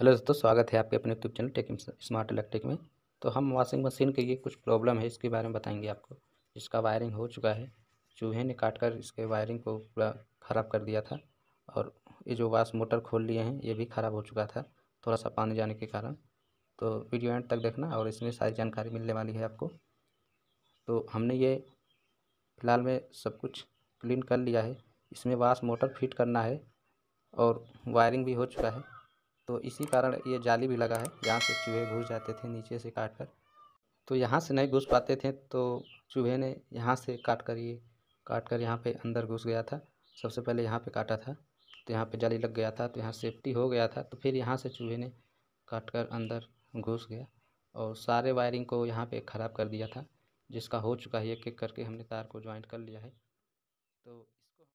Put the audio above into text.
hello दोस्तों स्वागत है आपके अपने YouTube channel tech smart electric में तो हम वॉशिंग मशीन के ये कुछ प्रॉब्लम है इसके बारे में बताएंगे आपको इसका वायरिंग हो चुका है चूहे ने काट कर इसके वायरिंग को पूरा ख़राब कर दिया था और ये जो वाश मोटर खोल लिए हैं ये भी ख़राब हो चुका था थोड़ा सा पानी जाने के कारण तो वीडियो एंड तक देखना और इसमें सारी जानकारी मिलने वाली है आपको तो हमने ये फिलहाल में सब कुछ क्लीन कर लिया है इसमें वाश मोटर फिट करना है और वायरिंग भी हो चुका है तो इसी कारण ये जाली भी लगा है यहाँ से चूहे घुस जाते थे नीचे से काट कर तो यहाँ से नहीं घुस पाते थे तो चूहे ने यहाँ से काट कर ये काट कर यहाँ पे अंदर घुस गया था सबसे पहले यहाँ पे काटा था तो यहाँ पे जाली लग गया था तो यहाँ सेफ्टी हो गया था तो फिर यहाँ से चूहे ने काट कर अंदर घुस गया और सारे वायरिंग को यहाँ पे ख़राब कर दिया था जिसका हो चुका है एक एक करके हमने तार को ज्वाइंट कर लिया है तो